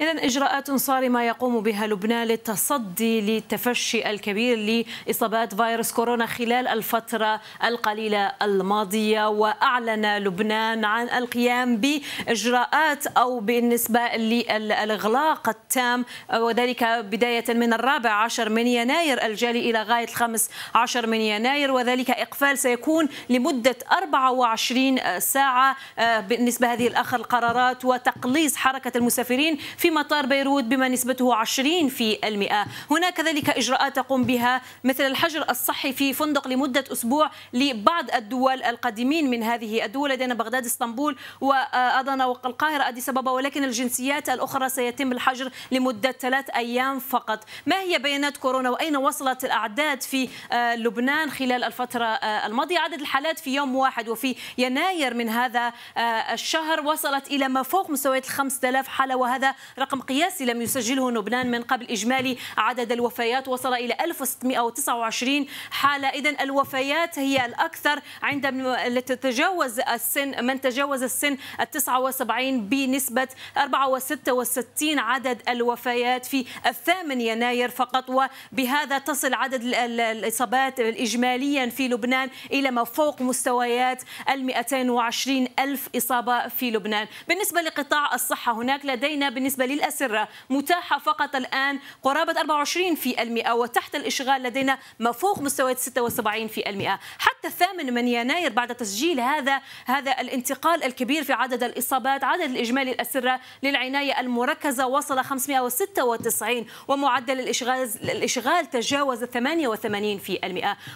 إذا إجراءات صارمة يقوم بها لبنان للتصدي للتفشي الكبير لإصابات فيروس كورونا خلال الفترة القليلة الماضية وأعلن لبنان عن القيام بإجراءات أو بالنسبة للإغلاق التام وذلك بداية من الرابع عشر من يناير الجاري إلى غاية الخامس عشر من يناير وذلك إقفال سيكون لمدة 24 ساعة آه، بالنسبة هذه الآخر القرارات وتقليص حركة المسافرين في في مطار بيروت بما نسبته 20 في المئة هناك كذلك إجراءات تقوم بها مثل الحجر الصحي في فندق لمدة أسبوع لبعض الدول القادمين من هذه الدول لدينا بغداد اسطنبول وأضنا والقاهرة أديس أبابا ولكن الجنسيات الأخرى سيتم الحجر لمدة ثلاث أيام فقط ما هي بيانات كورونا وأين وصلت الأعداد في آه، لبنان خلال الفترة آه، الماضية عدد الحالات في يوم واحد وفي يناير من هذا آه، الشهر وصلت إلى ما فوق مستويات الخمسة 5000 حالة وهذا رقم قياسي لم يسجله لبنان من قبل إجمالي عدد الوفيات وصل إلى 1629 حالة إذا الوفيات هي الأكثر عند تتجاوز السن من تجاوز السن ال 79 بنسبة 64 عدد الوفيات في الثامن يناير فقط وبهذا تصل عدد الإصابات إجماليا في لبنان إلى ما فوق مستويات ال 220 ألف إصابة في لبنان بالنسبة لقطاع الصحة هناك لدينا بالنسبة للأسرة متاحة فقط الآن قرابة 24% وتحت الإشغال لدينا ما فوق مستويات 76% حتى الثامن من يناير بعد تسجيل هذا هذا الانتقال الكبير في عدد الإصابات عدد الإجمالي الأسرة للعناية المركزة وصل 596 ومعدل الإشغال الإشغال تجاوز 88%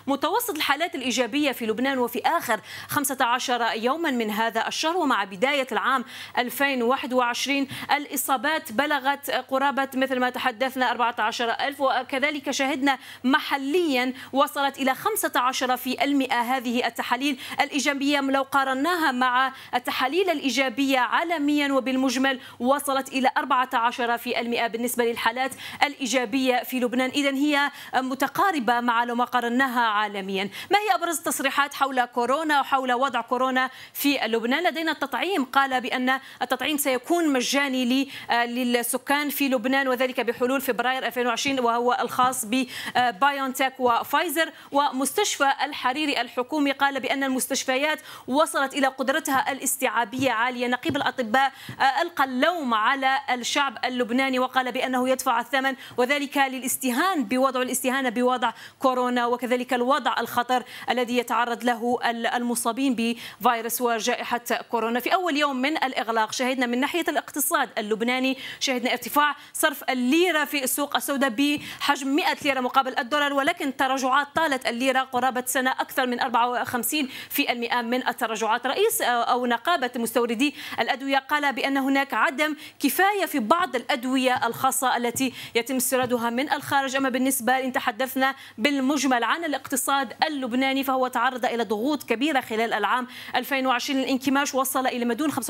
متوسط الحالات الإيجابية في لبنان وفي آخر 15 يوما من هذا الشهر ومع بداية العام 2021 الإصابات الإصابات بلغت قرابة مثل ما تحدثنا 14000 وكذلك شهدنا محليا وصلت إلى 15 في المئة هذه التحاليل الإيجابية لو قارناها مع التحاليل الإيجابية عالميا وبالمجمل وصلت إلى 14 في المئة بالنسبة للحالات الإيجابية في لبنان إذا هي متقاربة مع لو ما قارناها عالميا ما هي أبرز التصريحات حول كورونا وحول وضع كورونا في لبنان لدينا التطعيم قال بأن التطعيم سيكون مجاني للسكان في لبنان وذلك بحلول فبراير 2020 وهو الخاص ببايونتك آه، وفايزر ومستشفى الحريري الحكومي قال بأن المستشفيات وصلت إلى قدرتها الاستيعابية عالية نقيب الأطباء آه، ألقى اللوم على الشعب اللبناني وقال بأنه يدفع الثمن وذلك للاستهان بوضع الاستهانة بوضع كورونا وكذلك الوضع الخطر الذي يتعرض له المصابين بفيروس وجائحة كورونا في أول يوم من الإغلاق شهدنا من ناحية الاقتصاد اللبناني شهدنا ارتفاع صرف الليرة في السوق السوداء بحجم 100 ليرة مقابل الدولار ولكن تراجعات طالت الليرة قرابة سنة أكثر من 54% من التراجعات رئيس أو نقابة مستوردي الأدوية قال بأن هناك عدم كفاية في بعض الأدوية الخاصة التي يتم استيرادها من الخارج أما بالنسبة إن تحدثنا بالمجمل عن الاقتصاد اللبناني فهو تعرض إلى ضغوط كبيرة خلال العام 2020 الانكماش وصل إلى ما دون 25%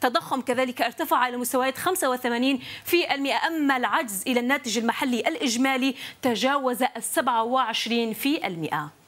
تضخم كذلك ارتفع إلى مستوى مستويات 85% أما العجز إلى الناتج المحلي الإجمالي تجاوز في 27%